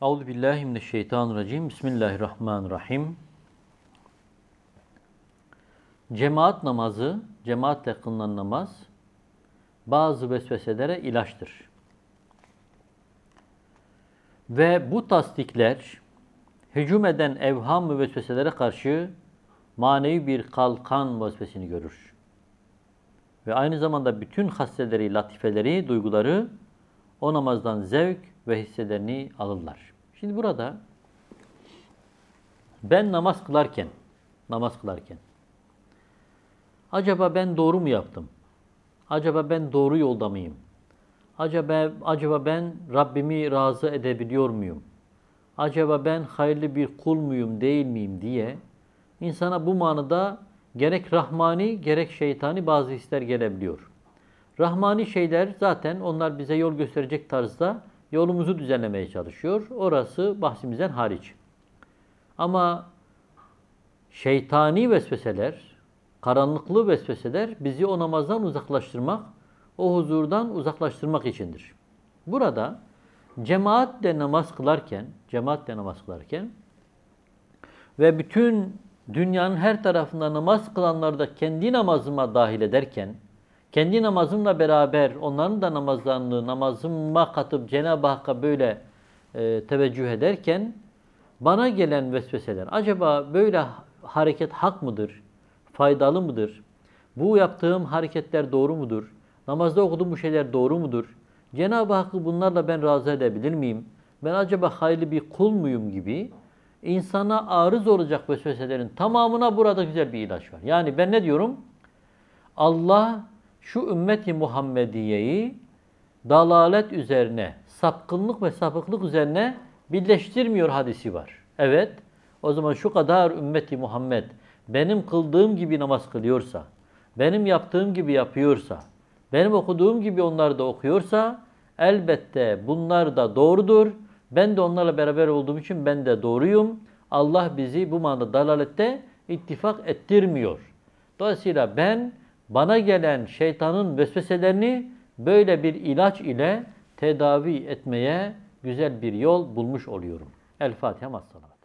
Euzu billahi mineşşeytanirracim. Bismillahirrahmanirrahim. Cemaat namazı, cemaatle kılınan namaz bazı vesveselere ilaçtır. Ve bu tasdikler hücum eden evham ve vesveselere karşı manevi bir kalkan vazifesini görür. Ve aynı zamanda bütün hasseleri, latifeleri, duyguları o namazdan zevk ve hisselerini alırlar. Şimdi burada ben namaz kılarken, namaz kılarken acaba ben doğru mu yaptım? Acaba ben doğru yolda mıyım? Acaba acaba ben Rabbimi razı edebiliyor muyum? Acaba ben hayırlı bir kul muyum, değil miyim diye insana bu manada gerek rahmani gerek şeytani bazı hisler gelebiliyor. Rahmani şeyler zaten onlar bize yol gösterecek tarzda yolumuzu düzenlemeye çalışıyor. Orası bahsimizden hariç. Ama şeytani vesveseler, karanlıklı vesveseler bizi o namazdan uzaklaştırmak, o huzurdan uzaklaştırmak içindir. Burada cemaatle namaz kılarken, cemaatle namaz kılarken ve bütün dünyanın her tarafında namaz kılanları da kendi namazıma dahil ederken kendi namazımla beraber onların da namazlarını namazıma katıp Cenab-ı Hakk'a böyle e, teveccüh ederken bana gelen vesveseler acaba böyle hareket hak mıdır? Faydalı mıdır? Bu yaptığım hareketler doğru mudur? Namazda okuduğum bu şeyler doğru mudur? Cenab-ı Hakk'ı bunlarla ben razı edebilir miyim? Ben acaba hayırlı bir kul muyum gibi insana arız olacak vesveselerin tamamına burada güzel bir ilaç var. Yani ben ne diyorum? Allah şu ümmeti Muhammediye'yi dalalet üzerine, sapkınlık ve sapıklık üzerine birleştirmiyor hadisi var. Evet, o zaman şu kadar ümmeti Muhammed benim kıldığım gibi namaz kılıyorsa, benim yaptığım gibi yapıyorsa, benim okuduğum gibi onlar da okuyorsa elbette bunlar da doğrudur. Ben de onlarla beraber olduğum için ben de doğruyum. Allah bizi bu manada dalalette ittifak ettirmiyor. Dolayısıyla ben bana gelen şeytanın vesveselerini böyle bir ilaç ile tedavi etmeye güzel bir yol bulmuş oluyorum. El Fatiha Massalam.